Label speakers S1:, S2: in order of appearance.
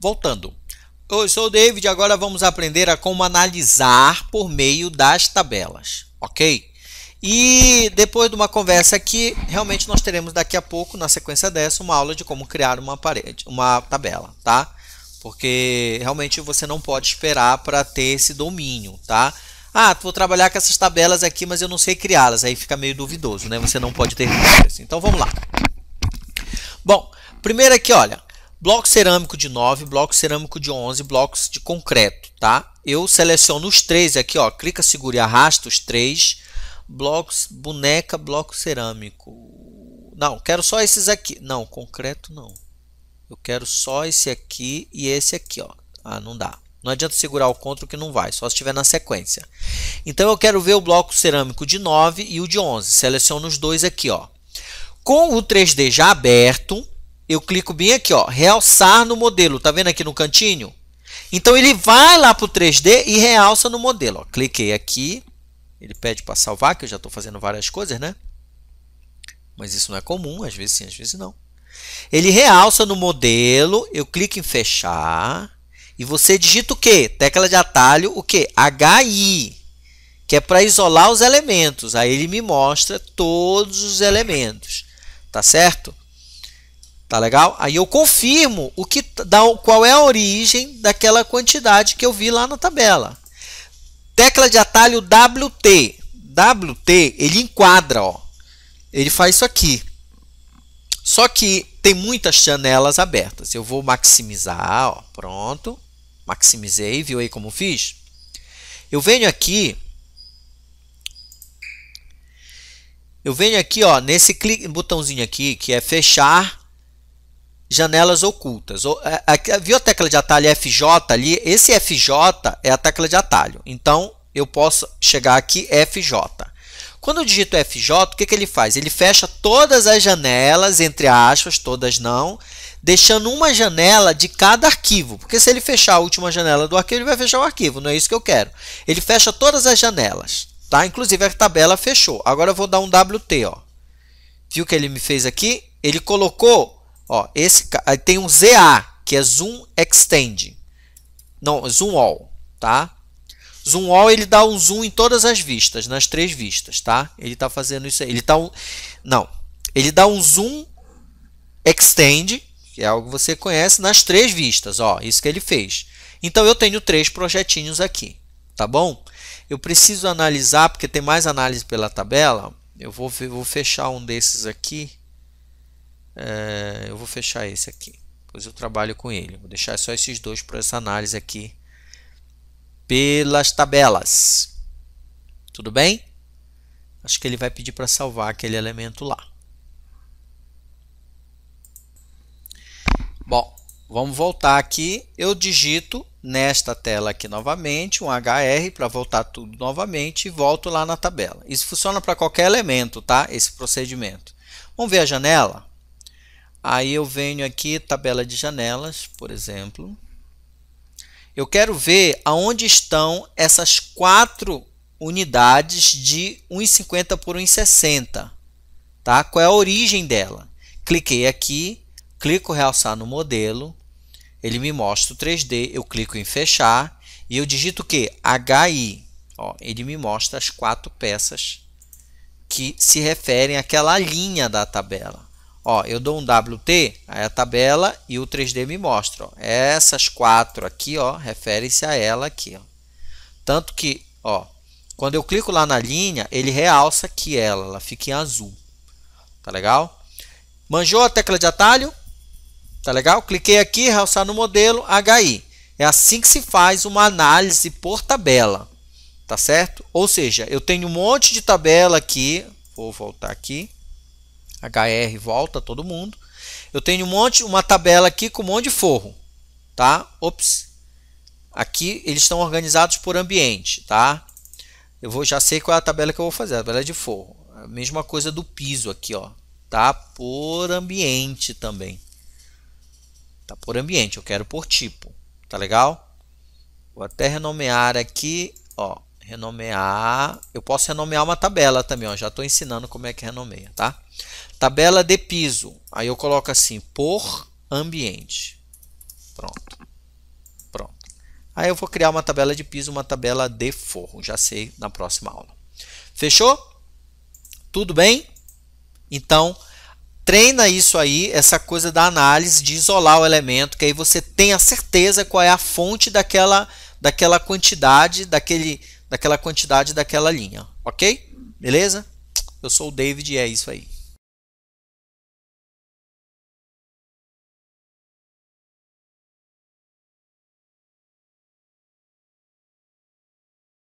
S1: Voltando. Eu sou o David agora vamos aprender a como analisar por meio das tabelas, ok? E depois de uma conversa aqui, realmente nós teremos daqui a pouco, na sequência dessa, uma aula de como criar uma parede, uma tabela, tá? Porque realmente você não pode esperar para ter esse domínio, tá? Ah, vou trabalhar com essas tabelas aqui, mas eu não sei criá-las. Aí fica meio duvidoso, né? Você não pode ter isso. Então vamos lá. Bom, primeiro aqui, olha, Bloco cerâmico de 9, bloco cerâmico de 11, blocos de concreto, tá? Eu seleciono os três aqui, ó, clica, segura e arrasta os três. Blocos, boneca, bloco cerâmico. Não, quero só esses aqui. Não, concreto não. Eu quero só esse aqui e esse aqui, ó. Ah, não dá. Não adianta segurar o CTRL que não vai, só se estiver na sequência. Então, eu quero ver o bloco cerâmico de 9 e o de 11. Seleciono os dois aqui. Ó. Com o 3D já aberto, eu clico bem aqui, ó, realçar no modelo, tá vendo aqui no cantinho? Então ele vai lá para o 3D e realça no modelo. Ó. Cliquei aqui, ele pede para salvar, que eu já estou fazendo várias coisas, né? Mas isso não é comum, às vezes sim, às vezes não. Ele realça no modelo, eu clico em fechar e você digita o quê? Tecla de atalho, o quê? HI, que é para isolar os elementos. Aí ele me mostra todos os elementos, tá certo? Tá legal? Aí eu confirmo o que dá, qual é a origem daquela quantidade que eu vi lá na tabela. Tecla de atalho WT. WT, ele enquadra, ó. Ele faz isso aqui. Só que tem muitas janelas abertas. Eu vou maximizar, ó, pronto. Maximizei, viu aí como fiz? Eu venho aqui eu venho aqui, ó, nesse clique, botãozinho aqui, que é fechar janelas ocultas. É, é viu a tecla de atalho FJ ali? Esse FJ é a tecla de atalho. Então, eu posso chegar aqui FJ. Quando eu digito FJ, o que, que ele faz? Ele fecha todas as janelas, entre aspas, todas não, deixando uma janela de cada arquivo. Porque se ele fechar a última janela do arquivo, ele vai fechar o arquivo, não é isso que eu quero. Ele fecha todas as janelas, tá? Inclusive a tabela fechou. Agora eu vou dar um WT, ó. Viu o que ele me fez aqui? Ele colocou Ó, esse aí tem um ZA, que é Zoom Extend. Não, Zoom All, tá? Zoom All ele dá um zoom em todas as vistas, nas três vistas, tá? Ele tá fazendo isso aí. Ele tá um, não, ele dá um zoom extend, que é algo que você conhece, nas três vistas, ó, isso que ele fez. Então eu tenho três projetinhos aqui, tá bom? Eu preciso analisar porque tem mais análise pela tabela. Eu vou vou fechar um desses aqui é, eu vou fechar esse aqui, pois eu trabalho com ele. Vou deixar só esses dois para essa análise aqui pelas tabelas. Tudo bem? Acho que ele vai pedir para salvar aquele elemento lá. Bom, vamos voltar aqui. Eu digito nesta tela aqui novamente um HR para voltar tudo novamente e volto lá na tabela. Isso funciona para qualquer elemento, tá? Esse procedimento. Vamos ver a janela? Aí eu venho aqui, tabela de janelas, por exemplo. Eu quero ver aonde estão essas quatro unidades de 1,50 por 1,60. Tá? Qual é a origem dela? Cliquei aqui, clico realçar no modelo, ele me mostra o 3D, eu clico em fechar e eu digito o que? HI. Ó, ele me mostra as quatro peças que se referem àquela linha da tabela. Ó, eu dou um WT, aí a tabela e o 3D me mostra. Ó. Essas quatro aqui, ó, referem-se a ela aqui. Ó. Tanto que, ó, quando eu clico lá na linha, ele realça que ela, ela fica em azul. Tá legal? Manjou a tecla de atalho? Tá legal? Cliquei aqui, realçar no modelo, HI. É assim que se faz uma análise por tabela. Tá certo? Ou seja, eu tenho um monte de tabela aqui. Vou voltar aqui HR volta todo mundo. Eu tenho um monte, uma tabela aqui com um monte de forro, tá? Ops. Aqui eles estão organizados por ambiente, tá? Eu vou já sei qual é a tabela que eu vou fazer, a tabela de forro. A mesma coisa do piso aqui, ó, tá? Por ambiente também. Tá por ambiente, eu quero por tipo, tá legal? Vou até renomear aqui, ó, renomear. Eu posso renomear uma tabela também, ó. Já estou ensinando como é que renomeia, tá? Tabela de piso. Aí eu coloco assim, por ambiente. Pronto. Pronto. Aí eu vou criar uma tabela de piso, uma tabela de forro. Já sei na próxima aula. Fechou? Tudo bem? Então, treina isso aí, essa coisa da análise, de isolar o elemento, que aí você tem a certeza qual é a fonte daquela, daquela quantidade, daquele, daquela quantidade daquela linha, ok? Beleza? Eu sou o David e é isso aí.